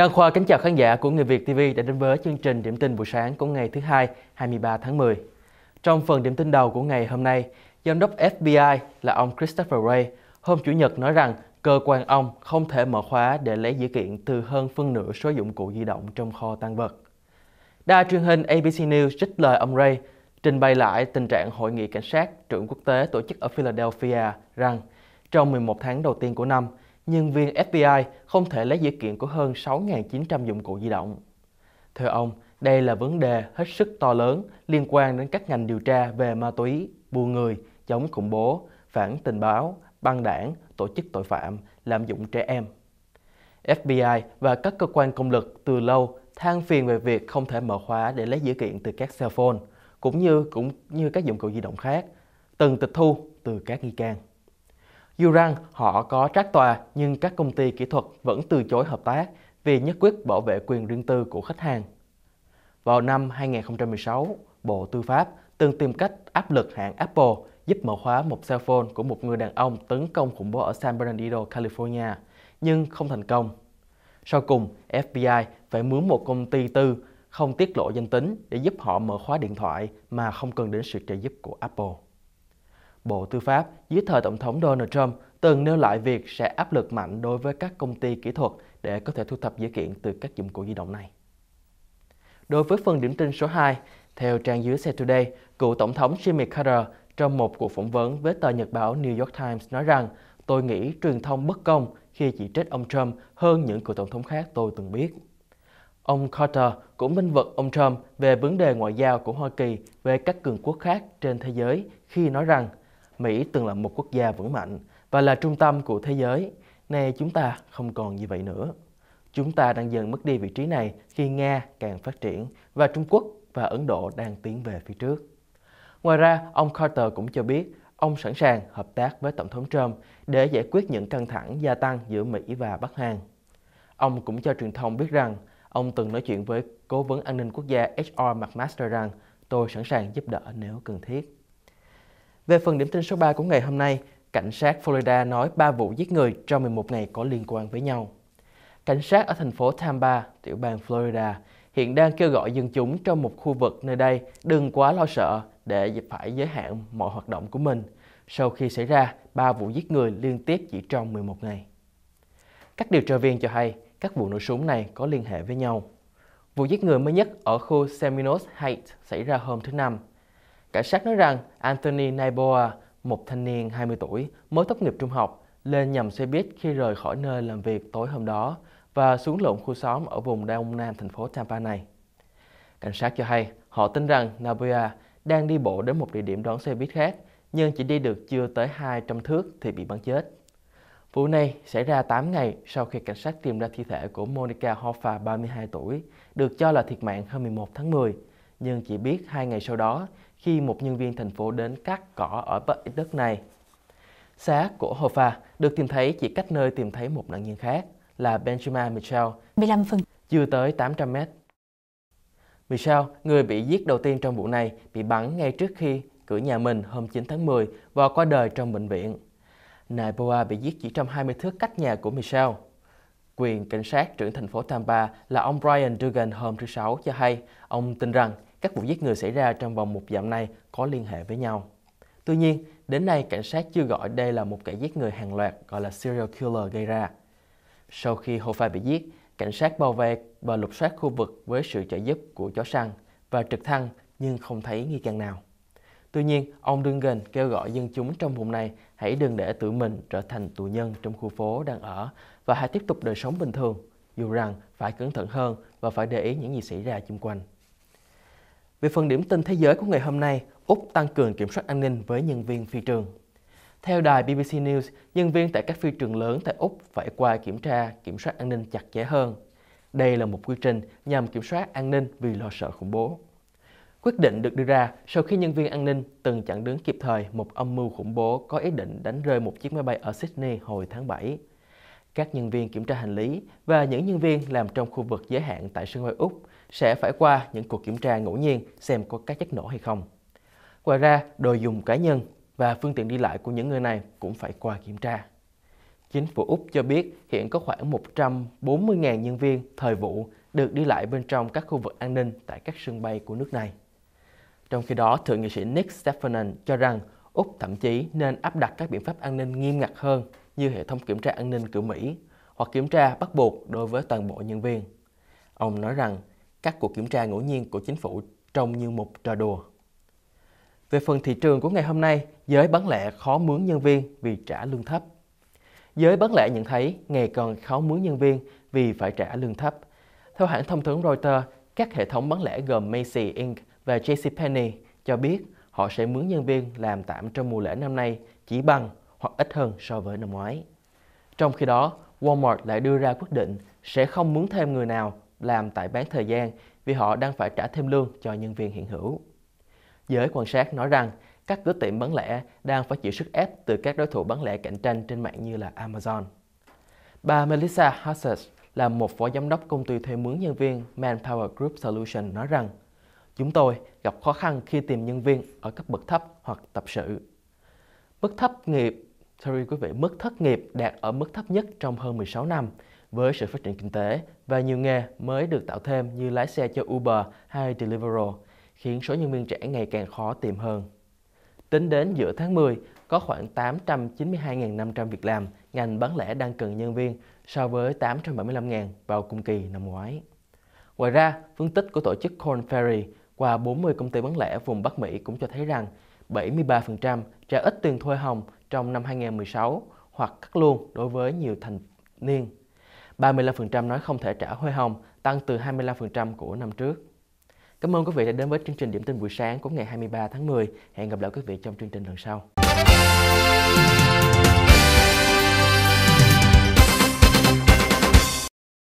Đăng Khoa kính chào khán giả của Người Việt TV đã đến với chương trình điểm tin buổi sáng của ngày thứ hai 23 tháng 10. Trong phần điểm tin đầu của ngày hôm nay, Giám đốc FBI là ông Christopher Wray hôm Chủ nhật nói rằng cơ quan ông không thể mở khóa để lấy dữ kiện từ hơn phân nửa số dụng cụ di động trong kho tăng vật. Đa truyền hình ABC News trích lời ông Ray trình bày lại tình trạng hội nghị cảnh sát trưởng quốc tế tổ chức ở Philadelphia rằng trong 11 tháng đầu tiên của năm, nhân viên FBI không thể lấy dữ kiện của hơn 6.900 dụng cụ di động. Theo ông, đây là vấn đề hết sức to lớn liên quan đến các ngành điều tra về ma túy, buôn người, chống khủng bố, phản tình báo, băng đảng, tổ chức tội phạm, lạm dụng trẻ em. FBI và các cơ quan công lực từ lâu than phiền về việc không thể mở khóa để lấy dữ kiện từ các cell phone, cũng như cũng như các dụng cụ di động khác, từng tịch thu từ các nghi can. Dù rằng họ có trác tòa nhưng các công ty kỹ thuật vẫn từ chối hợp tác vì nhất quyết bảo vệ quyền riêng tư của khách hàng. Vào năm 2016, Bộ Tư pháp từng tìm cách áp lực hãng Apple giúp mở khóa một cell phone của một người đàn ông tấn công khủng bố ở San Bernardino, California, nhưng không thành công. Sau cùng, FBI phải mướn một công ty tư không tiết lộ danh tính để giúp họ mở khóa điện thoại mà không cần đến sự trợ giúp của Apple. Bộ Tư pháp dưới thời Tổng thống Donald Trump từng nêu lại việc sẽ áp lực mạnh đối với các công ty kỹ thuật để có thể thu thập dữ kiện từ các dụng cụ di động này. Đối với phần điểm tin số 2, theo trang dưới Today, cựu Tổng thống Jimmy Carter trong một cuộc phỏng vấn với tờ nhật báo New York Times nói rằng tôi nghĩ truyền thông bất công khi chỉ trích ông Trump hơn những cựu tổng thống khác tôi từng biết. Ông Carter cũng minh vật ông Trump về vấn đề ngoại giao của Hoa Kỳ về các cường quốc khác trên thế giới khi nói rằng Mỹ từng là một quốc gia vững mạnh và là trung tâm của thế giới. Nay chúng ta không còn như vậy nữa. Chúng ta đang dần mất đi vị trí này khi Nga càng phát triển và Trung Quốc và Ấn Độ đang tiến về phía trước. Ngoài ra, ông Carter cũng cho biết ông sẵn sàng hợp tác với Tổng thống Trump để giải quyết những căng thẳng gia tăng giữa Mỹ và Bắc Hàn. Ông cũng cho truyền thông biết rằng ông từng nói chuyện với Cố vấn An ninh Quốc gia HR McMaster rằng tôi sẵn sàng giúp đỡ nếu cần thiết. Về phần điểm tin số 3 của ngày hôm nay, cảnh sát Florida nói 3 vụ giết người trong 11 ngày có liên quan với nhau. Cảnh sát ở thành phố Tampa, tiểu bang Florida, hiện đang kêu gọi dân chúng trong một khu vực nơi đây đừng quá lo sợ để phải giới hạn mọi hoạt động của mình sau khi xảy ra 3 vụ giết người liên tiếp chỉ trong 11 ngày. Các điều tra viên cho hay các vụ nổ súng này có liên hệ với nhau. Vụ giết người mới nhất ở khu Seminole Heights xảy ra hôm thứ Năm, Cảnh sát nói rằng Anthony Naiboa, một thanh niên 20 tuổi, mới tốt nghiệp trung học, lên nhầm xe buýt khi rời khỏi nơi làm việc tối hôm đó và xuống lộn khu xóm ở vùng đông nam thành phố Tampa này. Cảnh sát cho hay họ tin rằng Naboa đang đi bộ đến một địa điểm đón xe buýt khác nhưng chỉ đi được chưa tới 200 thước thì bị bắn chết. Vụ này xảy ra 8 ngày sau khi cảnh sát tìm ra thi thể của Monica Hoffa, 32 tuổi, được cho là thiệt mạng hôm 11 tháng 10, nhưng chỉ biết hai ngày sau đó khi một nhân viên thành phố đến cắt cỏ ở bãi đất này. Xác của Hoffa được tìm thấy chỉ cách nơi tìm thấy một nạn nhân khác là Benjamin Mitchell, 15 phần. chưa tới 800 mét. Mitchell, người bị giết đầu tiên trong vụ này, bị bắn ngay trước khi cửa nhà mình hôm 9 tháng 10 và qua đời trong bệnh viện. Naiboa bị giết chỉ trong 20 thước cách nhà của Michelle. Quyền cảnh sát trưởng thành phố Tampa là ông Brian Dugan hôm thứ Sáu cho hay ông tin rằng các vụ giết người xảy ra trong vòng một dặm này có liên hệ với nhau. Tuy nhiên, đến nay cảnh sát chưa gọi đây là một kẻ giết người hàng loạt gọi là serial killer gây ra. Sau khi Hofa bị giết, cảnh sát bao vây và lục soát khu vực với sự trợ giúp của chó săn và trực thăng nhưng không thấy nghi can nào. Tuy nhiên, ông Dungan kêu gọi dân chúng trong vùng này hãy đừng để tự mình trở thành tù nhân trong khu phố đang ở và hãy tiếp tục đời sống bình thường, dù rằng phải cẩn thận hơn và phải để ý những gì xảy ra xung quanh. Về phần điểm tin thế giới của ngày hôm nay, Úc tăng cường kiểm soát an ninh với nhân viên phi trường. Theo đài BBC News, nhân viên tại các phi trường lớn tại Úc phải qua kiểm tra, kiểm soát an ninh chặt chẽ hơn. Đây là một quy trình nhằm kiểm soát an ninh vì lo sợ khủng bố. Quyết định được đưa ra sau khi nhân viên an ninh từng chặn đứng kịp thời một âm mưu khủng bố có ý định đánh rơi một chiếc máy bay ở Sydney hồi tháng 7. Các nhân viên kiểm tra hành lý và những nhân viên làm trong khu vực giới hạn tại sân bay Úc sẽ phải qua những cuộc kiểm tra ngẫu nhiên xem có các chất nổ hay không. Ngoài ra, đồ dùng cá nhân và phương tiện đi lại của những người này cũng phải qua kiểm tra. Chính phủ Úc cho biết hiện có khoảng 140.000 nhân viên thời vụ được đi lại bên trong các khu vực an ninh tại các sân bay của nước này. Trong khi đó, Thượng nghị sĩ Nick Stefanon cho rằng Úc thậm chí nên áp đặt các biện pháp an ninh nghiêm ngặt hơn như hệ thống kiểm tra an ninh của Mỹ hoặc kiểm tra bắt buộc đối với toàn bộ nhân viên. Ông nói rằng các cuộc kiểm tra ngẫu nhiên của chính phủ trông như một trò đùa. Về phần thị trường của ngày hôm nay, giới bán lẻ khó mướn nhân viên vì trả lương thấp. Giới bán lẻ nhận thấy ngày càng khó mướn nhân viên vì phải trả lương thấp. Theo hãng thông tấn Reuters, các hệ thống bán lẻ gồm Macy Inc. và JCPenney cho biết họ sẽ mướn nhân viên làm tạm trong mùa lễ năm nay chỉ bằng hoặc ít hơn so với năm ngoái. Trong khi đó, Walmart lại đưa ra quyết định sẽ không muốn thêm người nào làm tại bán thời gian vì họ đang phải trả thêm lương cho nhân viên hiện hữu. Giới quan sát nói rằng các cửa tiệm bán lẻ đang phải chịu sức ép từ các đối thủ bán lẻ cạnh tranh trên mạng như là Amazon. Bà Melissa Hassett là một phó giám đốc công ty thuê mướn nhân viên Manpower Group Solution nói rằng Chúng tôi gặp khó khăn khi tìm nhân viên ở cấp bậc thấp hoặc tập sự. Bậc thấp nghiệp Sorry quý vị, mức thất nghiệp đạt ở mức thấp nhất trong hơn 16 năm với sự phát triển kinh tế và nhiều nghề mới được tạo thêm như lái xe cho Uber hay Deliveroo, khiến số nhân viên trẻ ngày càng khó tìm hơn. Tính đến giữa tháng 10, có khoảng 892.500 việc làm ngành bán lẻ đang cần nhân viên so với 875.000 vào cùng kỳ năm ngoái. Ngoài ra, phân tích của tổ chức Corn Ferry qua 40 công ty bán lẻ vùng Bắc Mỹ cũng cho thấy rằng 73% trả ít tiền thuê hồng trong năm 2016 hoặc cắt luôn đối với nhiều thành niên. 35% nói không thể trả huê hồng, tăng từ 25% của năm trước. Cảm ơn quý vị đã đến với chương trình Điểm tin buổi sáng của ngày 23 tháng 10. Hẹn gặp lại quý vị trong chương trình lần sau.